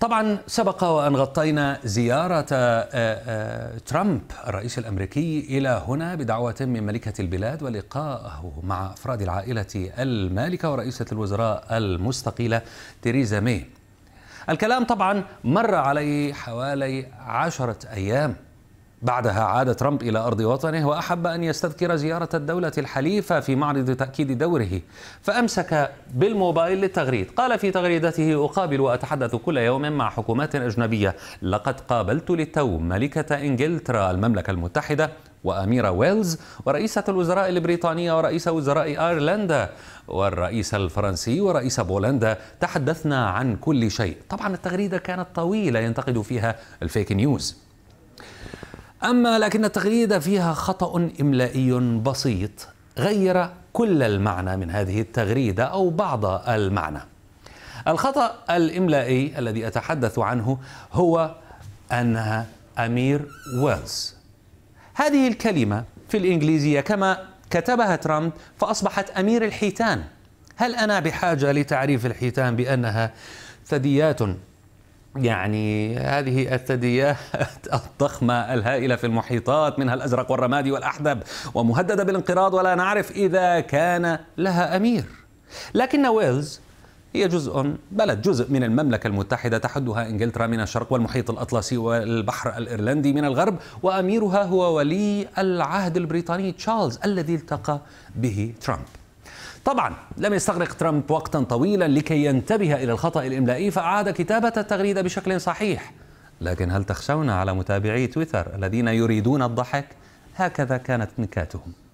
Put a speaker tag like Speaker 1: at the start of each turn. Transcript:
Speaker 1: طبعا سبق وان غطينا زياره آه، آه، ترامب الرئيس الامريكي الى هنا بدعوه من ملكه البلاد ولقائه مع افراد العائله المالكه ورئيسه الوزراء المستقيله تيريزا مي. الكلام طبعا مر عليه حوالي عشره ايام بعدها عاد ترامب إلى أرض وطنه وأحب أن يستذكر زيارة الدولة الحليفة في معرض تأكيد دوره فأمسك بالموبايل للتغريد قال في تغريدته أقابل وأتحدث كل يوم مع حكومات أجنبية لقد قابلت للتو ملكة إنجلترا المملكة المتحدة وأميرة ويلز ورئيسة الوزراء البريطانية ورئيس وزراء أيرلندا والرئيس الفرنسي ورئيس بولندا تحدثنا عن كل شيء طبعا التغريدة كانت طويلة ينتقد فيها الفيك نيوز أما لكن التغريدة فيها خطأ إملائي بسيط غير كل المعنى من هذه التغريدة أو بعض المعنى الخطأ الإملائي الذي أتحدث عنه هو أنها أمير ويلز هذه الكلمة في الإنجليزية كما كتبها ترامب فأصبحت أمير الحيتان هل أنا بحاجة لتعريف الحيتان بأنها ثدييات يعني هذه الثدييات الضخمة الهائلة في المحيطات منها الأزرق والرمادي والأحدب ومهددة بالانقراض ولا نعرف إذا كان لها أمير لكن ويلز هي جزء بلد جزء من المملكة المتحدة تحدها إنجلترا من الشرق والمحيط الأطلسي والبحر الإيرلندي من الغرب وأميرها هو ولي العهد البريطاني تشارلز الذي التقى به ترامب طبعا لم يستغرق ترامب وقتا طويلا لكي ينتبه إلى الخطأ الإملائي فأعاد كتابة التغريدة بشكل صحيح لكن هل تخشون على متابعي تويتر الذين يريدون الضحك؟ هكذا كانت نكاتهم